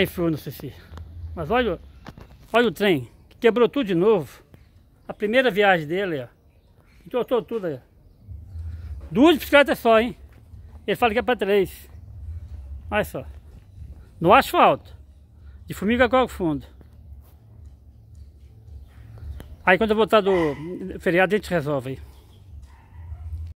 Aí foi no Ceci. Mas olha, olha o trem. Quebrou tudo de novo. A primeira viagem dele, ó. Entortou tudo aí. Duas bicicletas só, hein? Ele fala que é para três. Olha só. No asfalto. De formiga o fundo. Aí quando eu voltar do feriado a gente resolve aí.